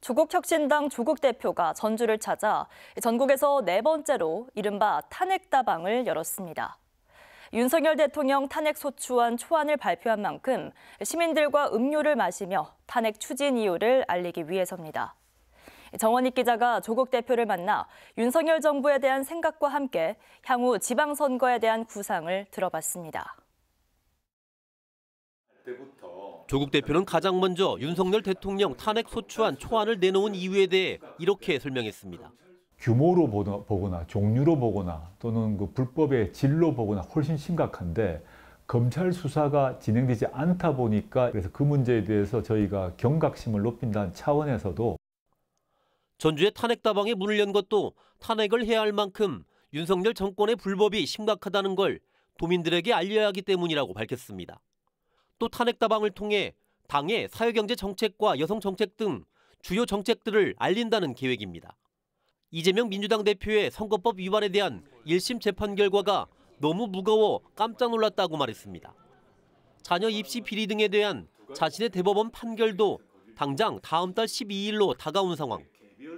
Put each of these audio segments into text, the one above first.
조국혁신당 조국 대표가 전주를 찾아 전국에서 네 번째로 이른바 탄핵다방을 열었습니다. 윤석열 대통령 탄핵소추안 초안을 발표한 만큼 시민들과 음료를 마시며 탄핵 추진 이유를 알리기 위해서입니다. 정원익 기자가 조국 대표를 만나 윤석열 정부에 대한 생각과 함께 향후 지방선거에 대한 구상을 들어봤습니다. 조국 대표는 가장 먼저 윤석열 대통령 탄핵 소추안 초안을 내놓은 이유에 대해 이렇게 설명했습니다. 규모로 보거나 종류로 보거나 또는 그 불법의 질로 보거나 훨씬 심각한데 검찰 수사가 진행되지 않다 보니까 그래서 그 문제에 대해서 저희가 경각심을 높인다는 차원에서도 전주의 탄핵 다방에 문을 연 것도 탄핵을 해야 할 만큼 윤석열 정권의 불법이 심각하다는 걸 도민들에게 알려야 하기 때문이라고 밝혔습니다. 또 탄핵다방을 통해 당의 사회경제 정책과 여성 정책 등 주요 정책들을 알린다는 계획입니다. 이재명 민주당 대표의 선거법 위반에 대한 1심 재판 결과가 너무 무거워 깜짝 놀랐다고 말했습니다. 자녀 입시 비리 등에 대한 자신의 대법원 판결도 당장 다음 달 12일로 다가온 상황.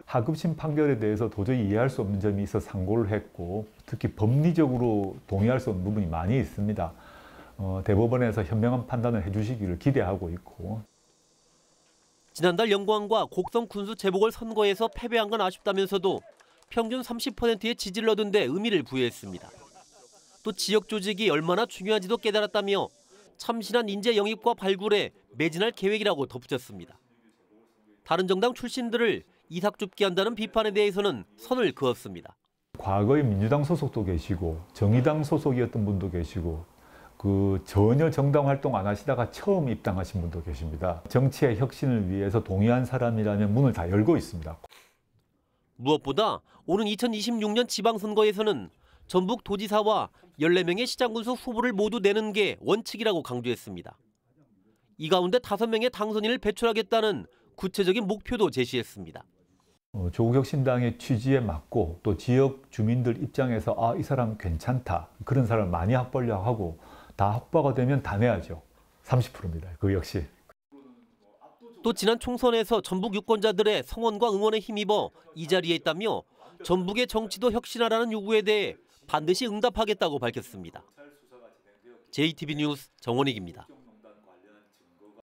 하급심 판결에 대해서 도저히 이해할 수 없는 점이 있어 상고를 했고 특히 법리적으로 동의할 수 없는 부분이 많이 있습니다. 어, 대법원에서 현명한 판단을 해주시기를 기대하고 있고. 지난달 영광과 곡성 군수 재보궐 선거에서 패배한 건 아쉽다면서도 평균 30%의 지지를 얻은 데 의미를 부여했습니다. 또 지역 조직이 얼마나 중요한지도 깨달았다며 참신한 인재 영입과 발굴에 매진할 계획이라고 덧붙였습니다. 다른 정당 출신들을 이삭줍게 한다는 비판에 대해서는 선을 그었습니다. 과거에 민주당 소속도 계시고 정의당 소속이었던 분도 계시고 그 전혀 정당 활동 안 하시다가 처음 입당하신 분도 계십니다. 정치의 혁신을 위해서 동의한 사람이라면 문을 다 열고 있습니다. 무엇보다 오는 2026년 지방선거에서는 전북 도지사와 14명의 시장군수 후보를 모두 내는 게 원칙이라고 강조했습니다. 이 가운데 5명의 당선인을 배출하겠다는 구체적인 목표도 제시했습니다. 어, 조국혁신당의 취지에 맞고 또 지역 주민들 입장에서 아, 이 사람 괜찮다. 그런 사람을 많이 확보려 하고 다 확보가 되면 다 내야죠. 30%입니다. 그 역시. 또 지난 총선에서 전북 유권자들의 성원과 응원에 힘입어 이 자리에 있다며 전북의 정치도 혁신하라는 요구에 대해 반드시 응답하겠다고 밝혔습니다. JTB 뉴스 정원익입니다.